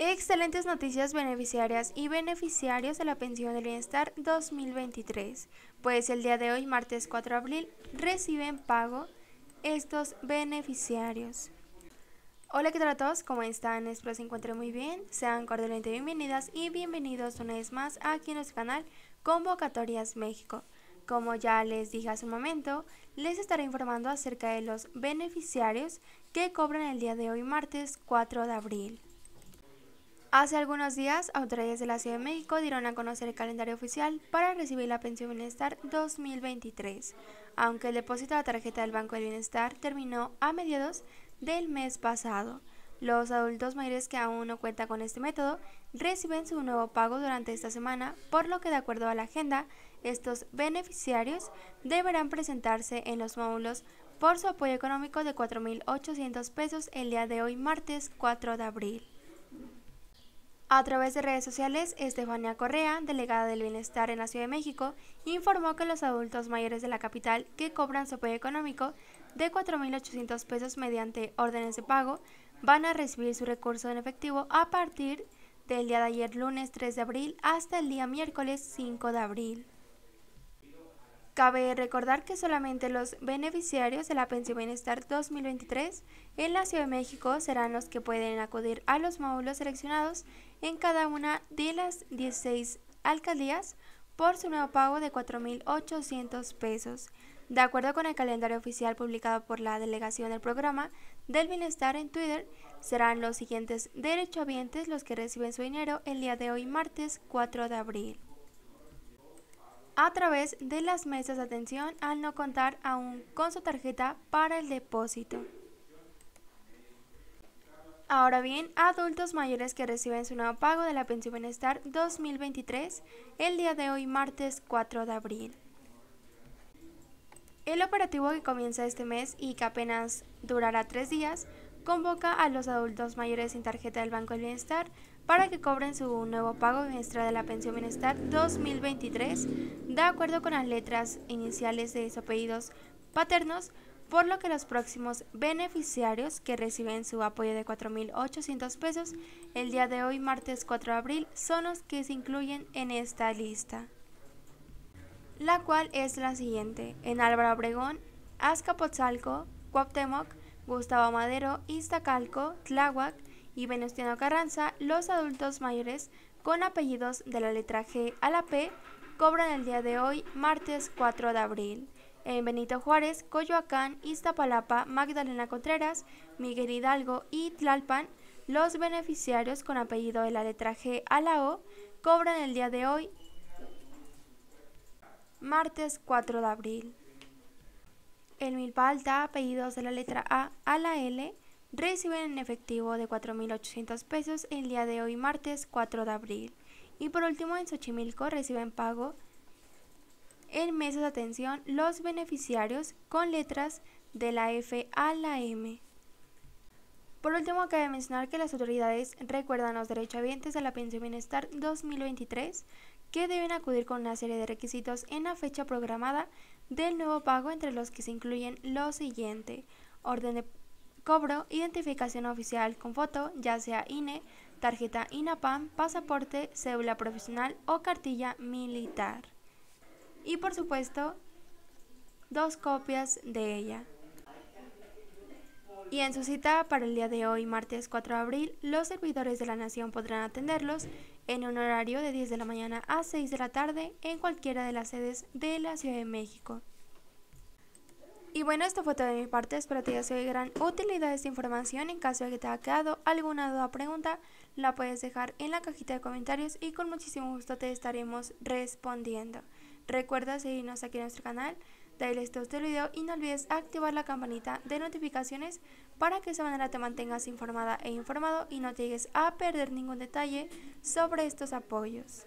Excelentes noticias beneficiarias y beneficiarios de la pensión del bienestar 2023, pues el día de hoy, martes 4 de abril, reciben pago estos beneficiarios. Hola, ¿qué tal a todos? ¿Cómo están? Espero se encuentren muy bien. Sean cordialmente bienvenidas y bienvenidos una vez más aquí en nuestro canal Convocatorias México. Como ya les dije hace un momento, les estaré informando acerca de los beneficiarios que cobran el día de hoy, martes 4 de abril. Hace algunos días, autoridades de la Ciudad de México dieron a conocer el calendario oficial para recibir la pensión Bienestar 2023, aunque el depósito de la tarjeta del Banco del Bienestar terminó a mediados del mes pasado. Los adultos mayores que aún no cuentan con este método reciben su nuevo pago durante esta semana, por lo que de acuerdo a la agenda, estos beneficiarios deberán presentarse en los módulos por su apoyo económico de 4.800 pesos el día de hoy martes 4 de abril. A través de redes sociales, Estefania Correa, delegada del Bienestar en la Ciudad de México, informó que los adultos mayores de la capital que cobran su apoyo económico de 4.800 pesos mediante órdenes de pago van a recibir su recurso en efectivo a partir del día de ayer lunes 3 de abril hasta el día miércoles 5 de abril. Cabe recordar que solamente los beneficiarios de la Pensión Bienestar 2023 en la Ciudad de México serán los que pueden acudir a los módulos seleccionados en cada una de las 16 alcaldías por su nuevo pago de 4.800 pesos, de acuerdo con el calendario oficial publicado por la delegación del programa del bienestar en Twitter. Serán los siguientes derechohabientes los que reciben su dinero el día de hoy, martes 4 de abril a través de las mesas de atención al no contar aún con su tarjeta para el depósito. Ahora bien, adultos mayores que reciben su nuevo pago de la pensión bienestar 2023 el día de hoy martes 4 de abril. El operativo que comienza este mes y que apenas durará tres días convoca a los adultos mayores sin tarjeta del Banco del Bienestar para que cobren su nuevo pago extra de la pensión bienestar 2023 de acuerdo con las letras iniciales de sus apellidos paternos, por lo que los próximos beneficiarios que reciben su apoyo de 4.800 pesos el día de hoy, martes 4 de abril, son los que se incluyen en esta lista, la cual es la siguiente, en Álvaro Obregón, Azcapotzalco, Cuauhtémoc, Gustavo Madero, Iztacalco, Tláhuac, y Venustiano Carranza, los adultos mayores con apellidos de la letra G a la P cobran el día de hoy, martes 4 de abril. En Benito Juárez, Coyoacán, Iztapalapa, Magdalena Contreras, Miguel Hidalgo y Tlalpan, los beneficiarios con apellido de la letra G a la O cobran el día de hoy, martes 4 de abril. En Milpa apellidos de la letra A a la L reciben en efectivo de 4.800 pesos el día de hoy martes 4 de abril. Y por último, en Xochimilco reciben pago en mesas de atención los beneficiarios con letras de la F a la M. Por último, cabe mencionar que las autoridades recuerdan a los derechohabientes de la Pensión Bienestar 2023 que deben acudir con una serie de requisitos en la fecha programada del nuevo pago, entre los que se incluyen lo siguiente: orden de cobro, identificación oficial con foto, ya sea INE, tarjeta INAPAM, pasaporte, cédula profesional o cartilla militar. Y por supuesto, dos copias de ella. Y en su cita para el día de hoy, martes 4 de abril, los servidores de la Nación podrán atenderlos en un horario de 10 de la mañana a 6 de la tarde en cualquiera de las sedes de la Ciudad de México bueno, esto fue todo de mi parte. Espero que te haya sido de gran utilidad esta información. En caso de que te haya quedado alguna duda o pregunta, la puedes dejar en la cajita de comentarios y con muchísimo gusto te estaremos respondiendo. Recuerda seguirnos aquí en nuestro canal, dale este gusto al video y no olvides activar la campanita de notificaciones para que de esa manera te mantengas informada e informado y no te llegues a perder ningún detalle sobre estos apoyos.